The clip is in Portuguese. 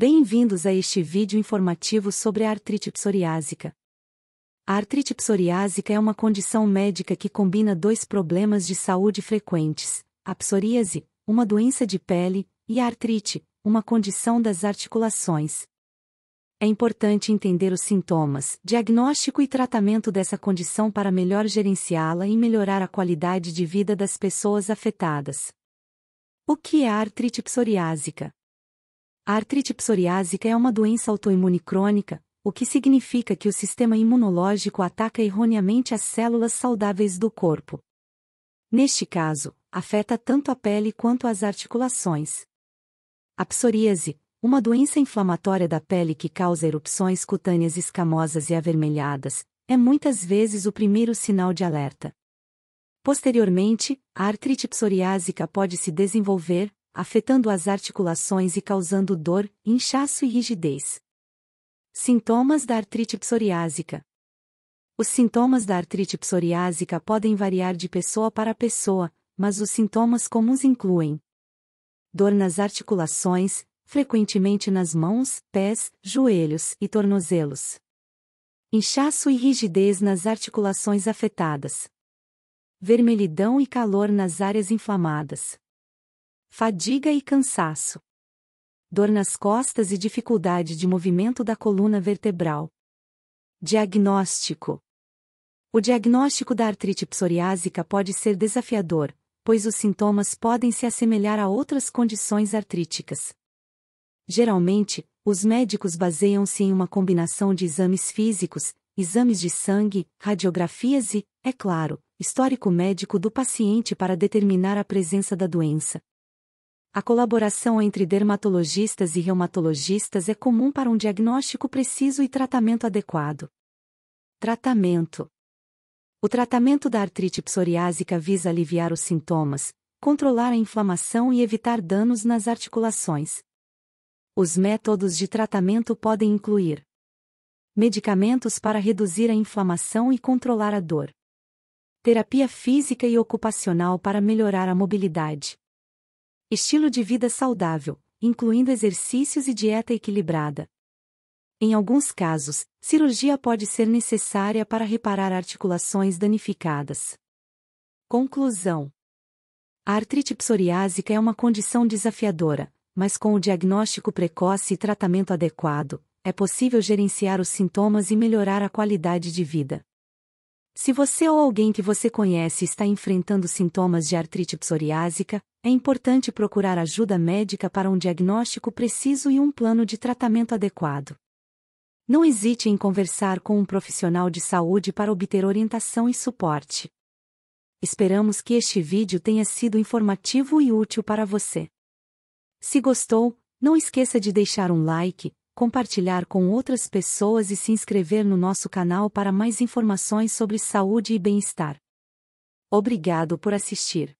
Bem-vindos a este vídeo informativo sobre a artrite psoriásica. A artrite psoriásica é uma condição médica que combina dois problemas de saúde frequentes: a psoríase, uma doença de pele, e a artrite, uma condição das articulações. É importante entender os sintomas, diagnóstico e tratamento dessa condição para melhor gerenciá-la e melhorar a qualidade de vida das pessoas afetadas. O que é a artrite psoriásica? A artrite psoriásica é uma doença autoimune crônica, o que significa que o sistema imunológico ataca erroneamente as células saudáveis do corpo. Neste caso, afeta tanto a pele quanto as articulações. A psoríase, uma doença inflamatória da pele que causa erupções cutâneas escamosas e avermelhadas, é muitas vezes o primeiro sinal de alerta. Posteriormente, a artrite psoriásica pode se desenvolver, afetando as articulações e causando dor, inchaço e rigidez. Sintomas da artrite psoriásica. Os sintomas da artrite psoriásica podem variar de pessoa para pessoa, mas os sintomas comuns incluem dor nas articulações, frequentemente nas mãos, pés, joelhos e tornozelos. Inchaço e rigidez nas articulações afetadas. Vermelhidão e calor nas áreas inflamadas. Fadiga e cansaço. Dor nas costas e dificuldade de movimento da coluna vertebral. Diagnóstico. O diagnóstico da artrite psoriásica pode ser desafiador, pois os sintomas podem se assemelhar a outras condições artríticas. Geralmente, os médicos baseiam-se em uma combinação de exames físicos, exames de sangue, radiografias e, é claro, histórico médico do paciente para determinar a presença da doença, a colaboração entre dermatologistas e reumatologistas é comum para um diagnóstico preciso e tratamento adequado. Tratamento: O tratamento da artrite psoriásica visa aliviar os sintomas, controlar a inflamação e evitar danos nas articulações. Os métodos de tratamento podem incluir medicamentos para reduzir a inflamação e controlar a dor, terapia física e ocupacional para melhorar a mobilidade Estilo de vida saudável, incluindo exercícios e dieta equilibrada. Em alguns casos, cirurgia pode ser necessária para reparar articulações danificadas. Conclusão: A artrite psoriásica é uma condição desafiadora, mas com o diagnóstico precoce e tratamento adequado, é possível gerenciar os sintomas e melhorar a qualidade de vida. Se você ou alguém que você conhece está enfrentando sintomas de artrite psoriásica, é importante procurar ajuda médica para um diagnóstico preciso e um plano de tratamento adequado. Não hesite em conversar com um profissional de saúde para obter orientação e suporte. Esperamos que este vídeo tenha sido informativo e útil para você. Se gostou, não esqueça de deixar um like, compartilhar com outras pessoas e se inscrever no nosso canal para mais informações sobre saúde e bem-estar. Obrigado por assistir.